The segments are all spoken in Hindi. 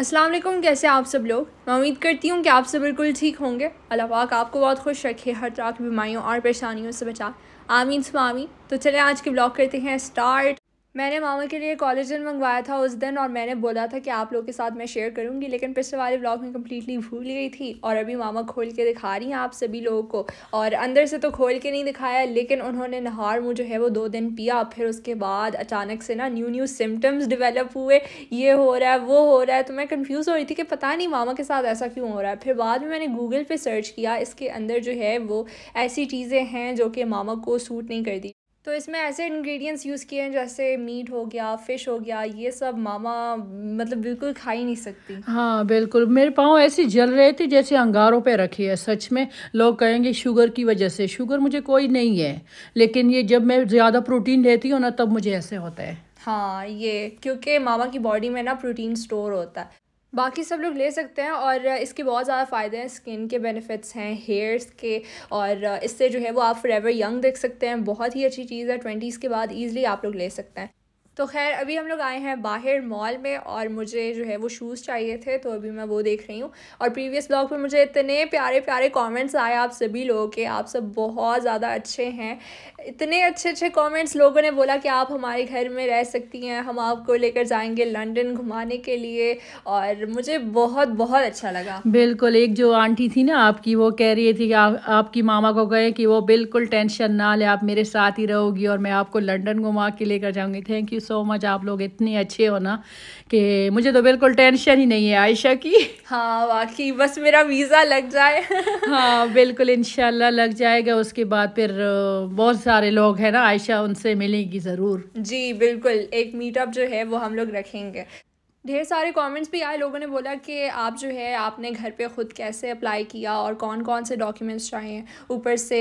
अस्सलाम वालेकुम कैसे आप सब लोग मैं उम्मीद करती हूँ कि आप सब बिल्कुल ठीक होंगे अल्लाह पाक आपको बहुत खुश रखे हर तरह की बीमारियों और परेशानियों से बचा आमीन सुमामी तो चले आज के ब्लॉग करते हैं स्टार्ट मैंने मामा के लिए कॉलेजन मंगवाया था उस दिन और मैंने बोला था कि आप लोग के साथ मैं शेयर करूंगी लेकिन पिछले वाले व्लॉग में कम्प्लीटली भूल गई थी और अभी मामा खोल के दिखा रही हैं आप सभी लोगों को और अंदर से तो खोल के नहीं दिखाया लेकिन उन्होंने नहार मुँह जो है वो दो दिन पिया फिर उसके बाद अचानक से ना न्यू न्यू सिम्टम्स डिवेलप हुए ये हो रहा है वो हो रहा है तो मैं कन्फ्यूज़ हो रही थी कि पता नहीं मामा के साथ ऐसा क्यों हो रहा है फिर बाद में मैंने गूगल पर सर्च किया इसके अंदर जो है वो ऐसी चीज़ें हैं जो कि मामा को सूट नहीं दी तो इसमें ऐसे इंग्रेडिएंट्स यूज़ किए हैं जैसे मीट हो गया फिश हो गया ये सब मामा मतलब बिल्कुल खा ही नहीं सकती हाँ बिल्कुल मेरे पाँव ऐसे जल रहे थे जैसे अंगारों पे रखी है सच में लोग कहेंगे शुगर की वजह से शुगर मुझे कोई नहीं है लेकिन ये जब मैं ज़्यादा प्रोटीन लेती हूँ ना तब मुझे ऐसे होता है हाँ ये क्योंकि मामा की बॉडी में ना प्रोटीन स्टोर होता है बाकी सब लोग ले सकते हैं और इसके बहुत ज़्यादा फ़ायदे हैं स्किन के बेनिफिट्स हैं हेयर्स के और इससे जो है वो आप फॉर एवर यंग देख सकते हैं बहुत ही अच्छी चीज़ है ट्वेंटीज़ के बाद ईजिली आप लोग ले सकते हैं तो खैर अभी हम लोग आए हैं बाहर मॉल में और मुझे जो है वो शूज़ चाहिए थे तो अभी मैं वो देख रही हूँ और प्रीवियस ब्लॉग पर मुझे इतने प्यारे प्यारे कमेंट्स आए आप सभी लोगों के आप सब बहुत ज़्यादा अच्छे हैं इतने अच्छे अच्छे कमेंट्स लोगों ने बोला कि आप हमारे घर में रह सकती हैं हम आपको लेकर जाएंगे लंडन घुमाने के लिए और मुझे बहुत बहुत अच्छा लगा बिल्कुल एक जो आंटी थी ना आपकी वो कह रही थी कि आप आपकी मामा को गए कि वो बिल्कुल टेंशन ना ले आप मेरे साथ ही रहोगी और मैं आपको लंडन घुमा के लेकर जाऊंगी थैंक यू सो मच आप लोग इतने अच्छे हो ना कि मुझे तो बिल्कुल टेंशन ही नहीं है आयशा की हाँ वाकई बस मेरा वीज़ा लग जाए हाँ बिल्कुल इन लग जाएगा उसके बाद फिर बहुत सारे लोग हैं ना आयशा उनसे मिलेगी ज़रूर जी बिल्कुल एक मीटअप जो है वो हम लोग रखेंगे ढेर सारे कमेंट्स भी आए लोगों ने बोला कि आप जो है आपने घर पे ख़ुद कैसे अप्लाई किया और कौन कौन से डॉक्यूमेंट्स चाहिए ऊपर से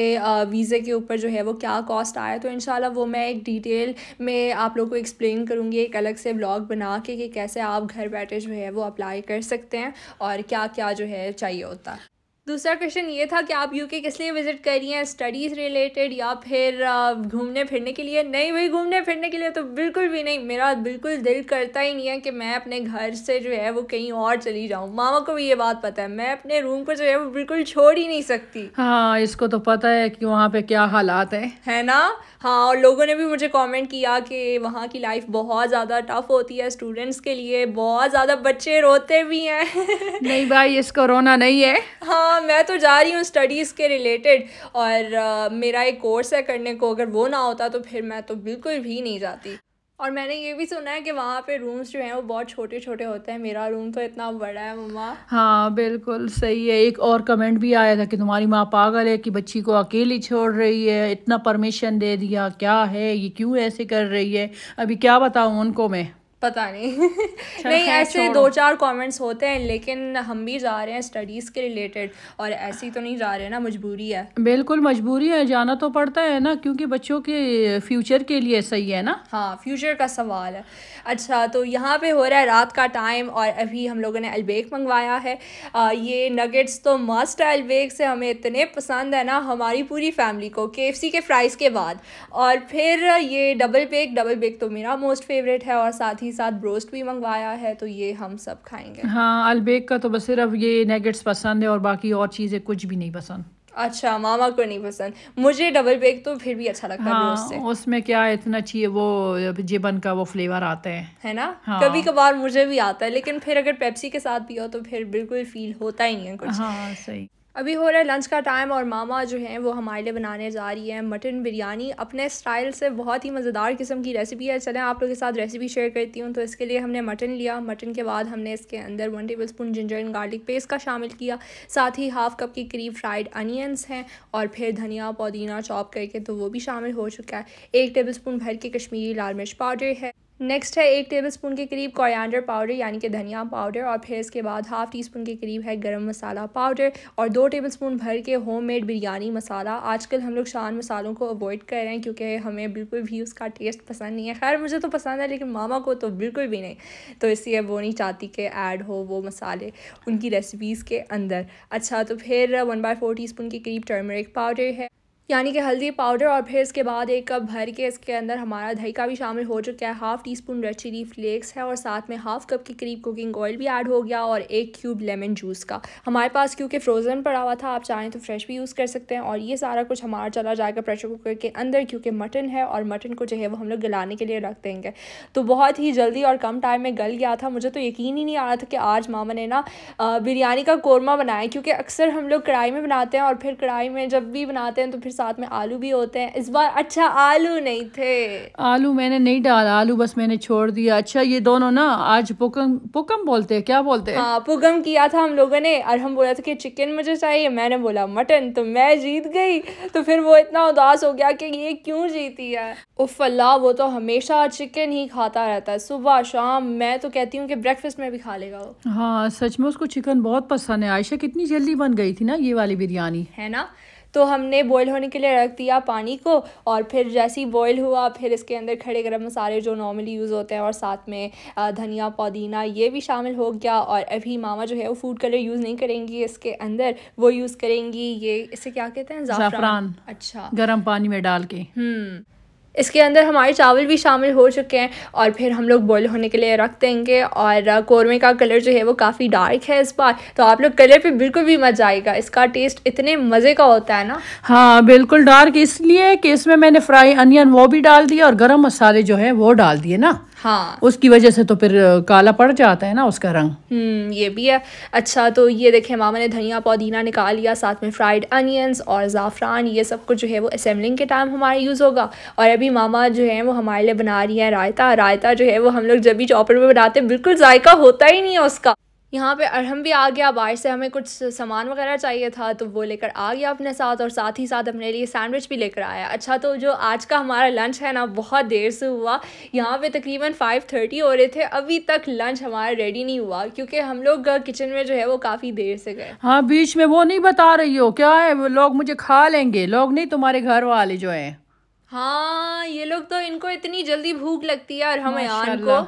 वीज़े के ऊपर जो है वो क्या कॉस्ट आया तो इन वो मैं एक डिटेल में आप लोग को एक्सप्लेन करूँगी एक अलग से ब्लॉग बना के कि कैसे आप घर बैठे जो है वो अप्लाई कर सकते हैं और क्या क्या जो है चाहिए होता है दूसरा क्वेश्चन ये था कि आप यूके किस लिए विज़िट कर रही हैं स्टडीज़ रिलेटेड या फिर uh, घूमने फिरने के लिए नहीं भाई घूमने फिरने के लिए तो बिल्कुल भी नहीं मेरा बिल्कुल दिल करता ही नहीं है कि मैं अपने घर से जो है वो कहीं और चली जाऊँ मामा को भी ये बात पता है मैं अपने रूम को जो है वो बिल्कुल छोड़ ही नहीं सकती हाँ इसको तो पता है कि वहाँ पे क्या हालात है है ना हाँ और लोगों ने भी मुझे कमेंट किया कि वहाँ की लाइफ बहुत ज़्यादा टफ होती है स्टूडेंट्स के लिए बहुत ज़्यादा बच्चे रोते भी हैं नहीं भाई इसको रोना नहीं है हाँ हाँ, मैं तो जा रही हूँ स्टडीज़ के रिलेटेड और आ, uh, मेरा एक कोर्स है करने को अगर वो ना होता तो फिर मैं तो बिल्कुल भी नहीं जाती और मैंने ये भी सुना है कि वहाँ पे रूम्स जो हैं वो बहुत छोटे छोटे होते हैं मेरा रूम तो इतना बड़ा है मम्मा हाँ बिल्कुल सही है एक और कमेंट भी आया था कि तुम्हारी माँ पागल है कि बच्ची को अकेली छोड़ रही है इतना परमिशन दे दिया क्या है ये क्यों ऐसे कर रही है अभी क्या बताऊँ उनको मैं पता नहीं नहीं ऐसे दो चार कमेंट्स होते हैं लेकिन हम भी जा रहे हैं स्टडीज़ के रिलेटेड और ऐसी तो नहीं जा रहे हैं ना मजबूरी है बिल्कुल मजबूरी है जाना तो पड़ता है ना क्योंकि बच्चों के फ्यूचर के लिए सही है ना हाँ फ्यूचर का सवाल है अच्छा तो यहाँ पे हो रहा है रात का टाइम और अभी हम लोगों ने अलबेक मंगवाया है आ, ये नगेट्स तो मस्ट है अलबेक से हमें इतने पसंद है ना हमारी पूरी फैमिली को के के फ्राइज़ के बाद और फिर ये डबल बेक डबल बेक तो मेरा मोस्ट फेवरेट है और साथ ही ही साथ ब्रोस्ट भी मंगवाया है तो ये हम सब खाएंगे हाँ अलबेक का तो बस सिर्फ ये नेगेट्स पसंद है और बाकी और चीज़ें कुछ भी नहीं पसंद अच्छा मामा को नहीं पसंद मुझे डबल बेक तो फिर भी अच्छा लगता हाँ, है उसमें क्या इतना चाहिए वो जिबन का वो फ्लेवर आता है है ना हाँ, कभी कभार मुझे भी आता है लेकिन फिर अगर पेप्सी के साथ पियो तो फिर बिल्कुल फील होता ही नहीं है कुछ हाँ सही अभी हो रहा है लंच का टाइम और मामा जो हैं वो हमारे लिए बनाने जा रही है मटन बिरयानी अपने स्टाइल से बहुत ही मज़ेदार किस्म की रेसिपी है चलें आप लोगों के साथ रेसिपी शेयर करती हूँ तो इसके लिए हमने मटन लिया मटन के बाद हमने इसके अंदर one tablespoon ginger and garlic paste का शामिल किया साथ ही हाफ कप के करीब फ्राइड अनियंस हैं और फिर धनिया पुदीना चॉप करके तो वो भी शामिल हो चुका है एक टेबल स्पून भर के कश्मीरी लाल मिर्च पाउडर है नेक्स्ट है एक टेबल स्पून के करीब कोरिएंडर पाउडर यानी कि धनिया पाउडर और फिर इसके बाद हाफ़ टी स्पून के करीब है गरम मसाला पाउडर और दो टेबल स्पून भर के होममेड बिरयानी मसाला आजकल हम लोग शान मसालों को अवॉइड कर रहे हैं क्योंकि हमें बिल्कुल भी उसका टेस्ट पसंद नहीं है खैर मुझे तो पसंद है लेकिन मामा को तो बिल्कुल भी नहीं तो इसलिए वो नहीं चाहती कि ऐड हो वो मसाले उनकी रेसिपीज़ के अंदर अच्छा तो फिर one by four teaspoon के करीब टर्मरिक पाउडर है यानी कि हल्दी पाउडर और फिर इसके बाद एक कप भर के इसके अंदर हमारा दही का भी शामिल हो चुका है half teaspoon red chilli flakes है और साथ में हाफ़ कप के करीब कुकिंग ऑयल भी ऐड हो गया और एक क्यूब लेमन जूस का हमारे पास क्योंकि फ्रोज़न पड़ा हुआ था आप चाहें तो फ्रेश भी यूज़ कर सकते हैं और ये सारा कुछ हमारा चला जाएगा प्रेशर कुकर के अंदर क्योंकि मटन है और मटन को जो है वो हम लोग गलाने के लिए रख देंगे तो बहुत ही जल्दी और कम टाइम में गल गया था मुझे तो यकीन ही नहीं आ रहा था कि आज मामा ने ना बिरयानी का कौरमा बनाया क्योंकि अक्सर हम लोग कढ़ाई में बनाते हैं और फिर कढ़ाई में जब भी बनाते हैं तो फिर साथ में आलू भी होते हैं इस बार अच्छा आलू नहीं थे आलू मैंने नहीं डाला आलू बस मैंने छोड़ दिया अच्छा ये दोनों ना आज पुकम पुकम बोलते हैं क्या बोलते हैं हाँ पुकम किया था हम लोगों ने और हम बोला था कि चिकन मुझे चाहिए मैंने बोला मटन तो मैं जीत गई तो फिर वो इतना उदास हो गया कि ये क्यों जीती है उफ अल्लाह वो तो हमेशा चिकन ही खाता रहता है सुबह शाम मैं तो कहती हूँ कि ब्रेकफास्ट में भी खा लेगा वो हाँ सच में उसको चिकन बहुत पसंद है आयशा कितनी जल्दी बन गई थी ना ये वाली बिरयानी है ना तो हमने बॉयल होने के लिए रख दिया पानी को और फिर जैसे ही बॉयल हुआ फिर इसके अंदर खड़े गर्म मसाले जो नॉर्मली यूज़ होते हैं और साथ में धनिया पुदीना ये भी शामिल हो गया और अभी मामा जो है वो फूड कलर यूज़ नहीं करेंगी इसके अंदर वो यूज़ करेंगी ये इसे क्या कहते हैं ज़ाफ़रान अच्छा गर्म पानी में डाल के हम्म इसके अंदर हमारे चावल भी शामिल हो चुके हैं और फिर हम लोग बॉयल होने के लिए रख देंगे और कौरमे का कलर जो है वो काफ़ी डार्क है इस बार तो आप लोग कलर पर बिल्कुल भी मजा आएगा इसका टेस्ट इतने मज़े का होता है ना हाँ बिल्कुल डार्क इसलिए कि इसमें मैंने फ्राई अनियन वो भी डाल दिया और गर्म मसाले जो है वो डाल दिए ना हाँ उसकी वजह से तो फिर काला पड़ जाता है ना उसका रंग हम्म ये भी है अच्छा तो ये देखे मामा ने धनिया पुदीना निकाल लिया साथ में फ्राइड अनियंस और ज़ाफ़रान ये सब कुछ जो है वो असेंबलिंग के टाइम हमारे यूज़ होगा और अभी मामा जो है वो हमारे लिए बना रही है रायता रायता जो है वो हम लोग जब भी चौपड़ में बनाते हैं बिल्कुल जायका होता ही नहीं है उसका यहाँ पे अरहम भी आ गया बाहर से हमें कुछ सामान वगैरह चाहिए था तो वो लेकर आ गया अपने साथ और साथ ही साथ अपने लिए सैंडविच भी लेकर आया अच्छा तो जो आज का हमारा लंच है ना बहुत देर से हुआ यहाँ पे तकरीबन फाइव थर्टी हो रहे थे अभी तक लंच हमारा रेडी नहीं हुआ क्योंकि हम लोग किचन में जो है वो काफ़ी देर से गए हाँ बीच में वो नहीं बता रही हो क्या है लोग मुझे खा लेंगे लोग नहीं तुम्हारे घर वाले जो है हाँ ये लोग तो इनको इतनी जल्दी भूख लगती है और हम को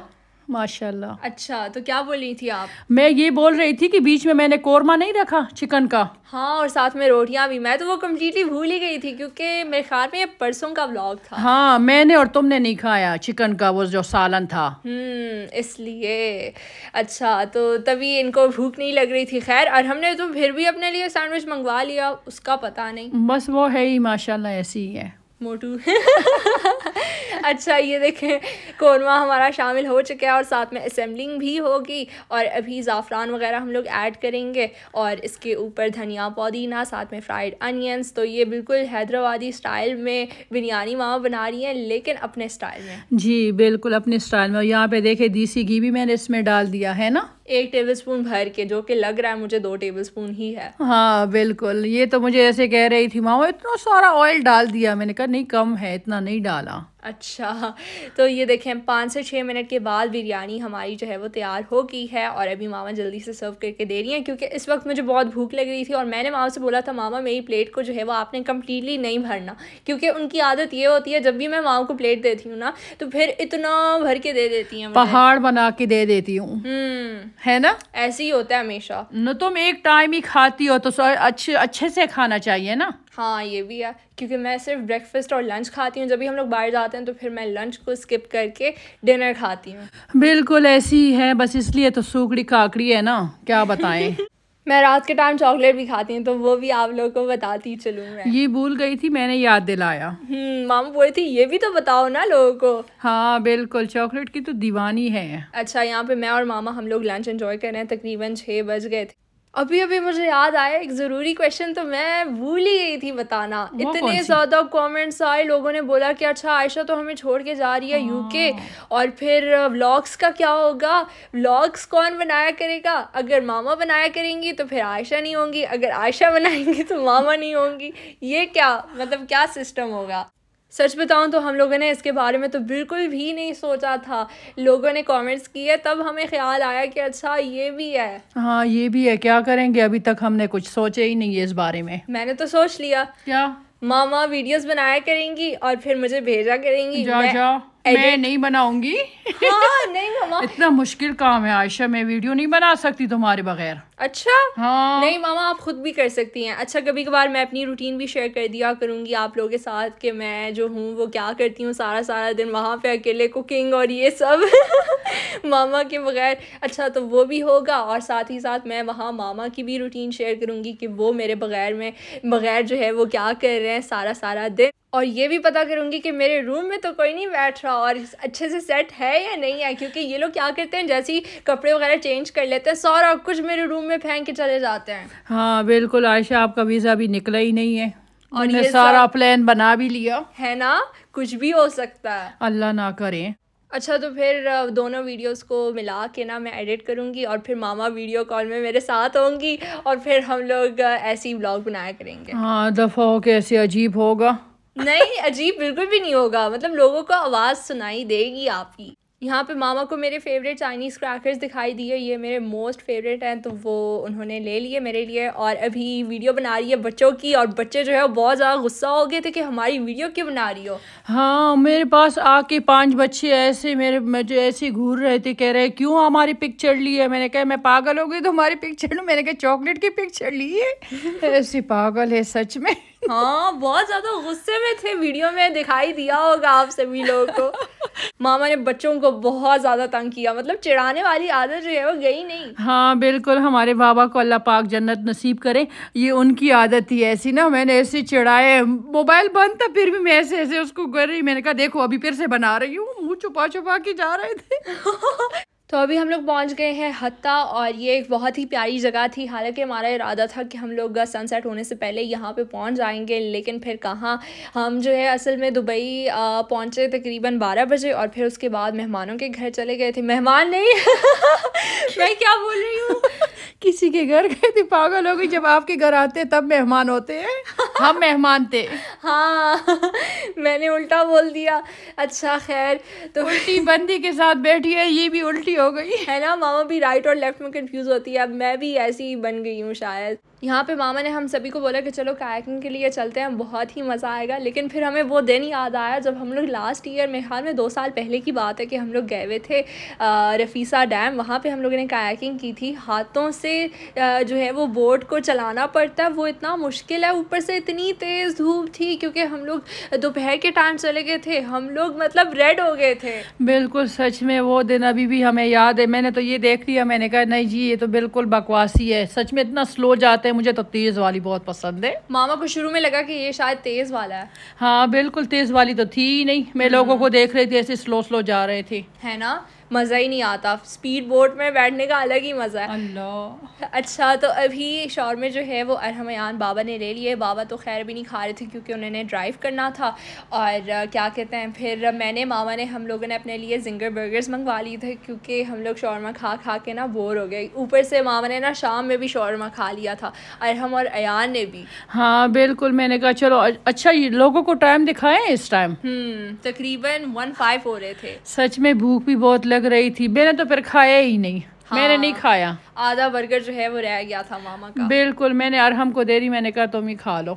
माशाल्लाह अच्छा तो क्या बोल रही थी आप मैं ये बोल रही थी कि बीच में मैंने कोरमा नहीं रखा चिकन का हाँ और साथ में रोटियां भी मैं तो वो कम्प्लीटली भूल ही गई थी क्योंकि मेरे ख्याल में ये परसों का ब्लॉग था हाँ मैंने और तुमने नहीं खाया चिकन का वो जो सालन था हम्म, इसलिए अच्छा तो तभी इनको भूख नहीं लग रही थी खैर और हमने तो फिर भी अपने लिए सैंडविच मंगवा लिया उसका पता नहीं बस वो है ही माशाला ऐसी ही है मोटू अच्छा ये देखें कौरमा हमारा शामिल हो चुका है और साथ में असम्बलिंग भी होगी और अभी ज़ाफ़रान वगैरह हम लोग ऐड करेंगे और इसके ऊपर धनिया पौदीना साथ में फ्राइड अनियंस तो ये बिल्कुल हैदराबादी स्टाइल में बिरयानी मामा बना रही हैं लेकिन अपने स्टाइल में जी बिल्कुल अपने स्टाइल में यहाँ पे देखे देसी घी भी मैंने इसमें डाल दिया है ना एक टेबलस्पून भर के जो कि लग रहा है मुझे दो टेबलस्पून ही है हाँ बिल्कुल ये तो मुझे ऐसे कह रही थी माओ इतना सारा ऑयल डाल दिया मैंने कहा नहीं कम है इतना नहीं डाला अच्छा तो ये देखें पाँच से छः मिनट के बाद बिरयानी हमारी जो है वो तैयार हो गई है और अभी मामा जल्दी से सर्व करके दे रही हैं क्योंकि इस वक्त मुझे बहुत भूख लग रही थी और मैंने मामा से बोला था मामा मेरी प्लेट को जो है वो आपने कम्प्लीटली नहीं भरना क्योंकि उनकी आदत ये होती है जब भी मैं मामा को प्लेट देती हूँ ना तो फिर इतना भर के दे देती हैं पहाड़ बना के दे देती हूँ हम्म। है ना ऐसे ही होता है हमेशा न तुम तो एक टाइम ही खाती हो तो अच्छे अच्छे से खाना चाहिए ना हाँ ये भी है क्योंकि मैं सिर्फ ब्रेकफास्ट और लंच खाती हूँ जब भी हम लोग बाहर जाते हैं तो फिर मैं लंच को स्किप करके डिनर खाती हूँ बिल्कुल ऐसी है बस इसलिए तो सूखड़ी काकड़ी है ना क्या बताएं मैं रात के टाइम चॉकलेट भी खाती हूँ तो वो भी आप लोगों को बताती चलूँ मैं ये भूल गई थी मैंने याद दिलाया हम्म, मामा बोल थी ये भी तो बताओ ना लोगों को हाँ बिल्कुल चॉकलेट की तो दीवानी है अच्छा यहाँ पे मैं और मामा हम लोग लंच एंजॉय कर रहे हैं तकरीबन छः बज गए थे अभी अभी मुझे याद आया एक ज़रूरी क्वेश्चन तो मैं भूल ही गई थी बताना इतने ज़्यादा कमेंट्स आए लोगों ने बोला कि अच्छा आयशा तो हमें छोड़ के जा रही है यूके हाँ। और फिर व्लॉग्स का क्या होगा व्लॉग्स कौन बनाया करेगा अगर मामा बनाया करेंगी तो फिर आयशा नहीं होंगी अगर आयशा बनाएंगी तो मामा नहीं होंगी ये क्या मतलब क्या सिस्टम होगा सच बताऊँ तो हम लोगों ने इसके बारे में तो बिल्कुल भी नहीं सोचा था लोगों ने कमेंट्स किए तब हमें ख्याल आया कि अच्छा ये भी है हाँ ये भी है क्या करेंगे अभी तक हमने कुछ सोचे ही नहीं है इस बारे में मैंने तो सोच लिया क्या मामा वीडियोस बनाया करेंगी और फिर मुझे भेजा करेंगी जा, जा। मैं नहीं बनाऊंगी हाँ, नहीं मामा इतना मुश्किल काम है आयशा मैं वीडियो नहीं बना सकती तुम्हारे बगैर अच्छा हाँ नहीं मामा आप खुद भी कर सकती हैं अच्छा कभी कभार मैं अपनी रूटीन भी शेयर कर दिया करूँगी आप लोगों के साथ कि मैं जो हूँ वो क्या करती हूँ सारा सारा दिन वहाँ पे अकेले कुकिंग और ये सब मामा के बगैर अच्छा तो वो भी होगा और साथ ही साथ मैं वहाँ मामा की भी रूटीन शेयर करूंगी कि वो मेरे बगैर में बगैर जो है वो क्या कर रहे हैं सारा सारा दिन और ये भी पता करूँगी कि मेरे रूम में तो कोई नहीं बैठ रहा और अच्छे से सेट है या नहीं है क्योंकि ये लोग क्या करते हैं जैसे ही कपड़े वगैरह चेंज कर लेते हैं और कुछ मेरे रूम में फेंक के चले जाते हैं हाँ बिल्कुल आयशा आपका वीज़ा भी निकला ही नहीं है और ये सारा प्लान बना भी लिया है ना कुछ भी हो सकता है अल्लाह ना करे अच्छा तो फिर दोनों वीडियोस को मिला के ना मैं एडिट करूंगी और फिर मामा वीडियो कॉल में मेरे साथ होंगी और फिर हम लोग ऐसी ब्लॉग बनाया करेंगे हाँ दफ़ा हो के ऐसे अजीब होगा नहीं अजीब बिल्कुल भी नहीं होगा मतलब लोगों को आवाज़ सुनाई देगी आपकी यहाँ पे मामा को मेरे फेवरेट चाइनीज़ क्रैकर्स दिखाई दिए ये मेरे मोस्ट फेवरेट हैं तो वो उन्होंने ले लिए मेरे लिए और अभी वीडियो बना रही है बच्चों की और बच्चे जो है बहुत ज़्यादा गुस्सा हो गए थे कि हमारी वीडियो क्यों बना रही हो हाँ मेरे पास आके पांच बच्चे ऐसे मेरे मुझे ऐसे घूर रहे थे कह रहे क्यों हमारी पिक्चर ली है मैंने कहा मैं पागल हो गई तो हमारी पिक्चर लूँ मैंने कहा चॉकलेट की पिक्चर ली है ऐसे पागल है सच में हाँ बहुत ज़्यादा गुस्से में थे वीडियो में दिखाई दिया होगा आप सभी लोगों को मामा ने बच्चों को बहुत ज्यादा तंग किया मतलब चिढ़ाने वाली आदत जो है वो गई नहीं हाँ बिल्कुल हमारे बाबा को अल्लाह पाक जन्नत नसीब करे ये उनकी आदत थी ऐसी ना मैंने ऐसे चिढ़ाए मोबाइल बंद था फिर भी मैं ऐसे ऐसे उसको कर रही मैंने कहा देखो अभी फिर से बना रही हूँ मुँह छुपा छुपा के जा रहे थे तो अभी हम लोग पहुंच गए हैं हत्ता और ये एक बहुत ही प्यारी जगह थी हालांकि हमारा इरादा था कि हम लोग सनसेट होने से पहले यहाँ पे पहुंच जाएंगे लेकिन फिर कहाँ हम जो है असल में दुबई पहुँचे तकरीबन बारह बजे और फिर उसके बाद मेहमानों के घर चले गए थे मेहमान नहीं मैं क्या बोल रही हूँ किसी के घर गए थे पागल हो गई जब आपके घर आते तब मेहमान होते हैं हम मेहमान थे हाँ मैंने उल्टा बोल दिया अच्छा खैर तो उल्टी बंदी के साथ बैठी है ये भी उल्टी हो गई है ना मामा भी राइट और लेफ्ट में कंफ्यूज होती है अब मैं भी ऐसी ही बन गई हूँ शायद यहाँ पे मामा ने हम सभी को बोला कि चलो कायाकिंग के लिए चलते हैं बहुत ही मज़ा आएगा लेकिन फिर हमें वो दिन याद आया जब हम लोग लास्ट ईयर मेरे हाल में दो साल पहले की बात है कि हम लोग गए हुए थे रफ़ीसा डैम वहाँ पर हम लोगों ने कायाकिंग की थी हाथों से जो है वो बोट को चलाना पड़ता है वो इतना मुश्किल है ऊपर से इतनी तेज़ धूप थी क्योंकि हम लोग दोपहर के टाइम चले गए थे हम लोग मतलब रेड हो गए थे बिल्कुल सच में वो दिन अभी भी हमें याद है मैंने तो ये देख लिया मैंने कहा नहीं जी ये तो बिल्कुल बकवासी है सच में इतना स्लो जाते है मुझे तो तेज़ वाली बहुत पसंद है मामा को शुरू में लगा कि ये शायद तेज़ वाला है हाँ बिल्कुल तेज़ वाली तो थी ही नहीं मैं हम्म। लोगों को देख रही थी ऐसे स्लो स्लो जा रहे थे है ना मज़ा ही नहीं आता स्पीड बोट में बैठने का अलग ही मज़ा है अच्छा तो अभी शौर में जो है वो अरहमयान बाबा ने ले लिए बाबा तो खैर भी नहीं खा रहे थे क्योंकि उन्होंने ड्राइव करना था और क्या कहते हैं फिर मैंने मामा ने हम लोगों ने अपने लिए जिंगर बर्गर्स मंगवा लिए थे क्योंकि हम लोग शौरमा खा खा के ना बोर हो गए ऊपर से मामा ने ना शाम में भी शौरमा खा लिया था अरहम और अयान ने भी हाँ बिल्कुल मैंने कहा चलो अच्छा लोगों को टाइम दिखाएं इस टाइम हम्म, तकरीबन वन फाइव हो रहे थे सच में भूख भी बहुत लग लग रही थी मैंने तो फिर खाया ही नहीं हाँ, मैंने नहीं हाँ। खाया आधा बर्गर जो है वो रह गया था मामा का बिल्कुल मैंने अरहम को दे रही मैंने कहा तुम ही खा लो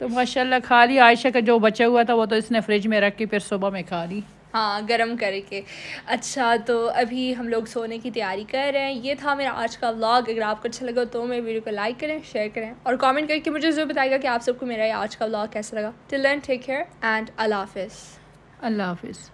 तो माशाल्लाह खा ली आयशा का जो बचा हुआ था वो तो इसने फ्रिज में रख के फिर सुबह में खा ली हाँ गरम करके अच्छा तो अभी हम लोग सोने की तैयारी कर रहे हैं ये था मेरा आज का व्लॉग अगर आपको अच्छा लगा तो मेरे वीडियो को लाइक करें शेयर करें और कमेंट करके मुझे ज़रूर बताएगा कि आप सबको मेरा ये आज का व्लॉग कैसा लगा टिल देन टेक केयर एंड अल्लाह हाफिज़ अल्लाह हाफिज़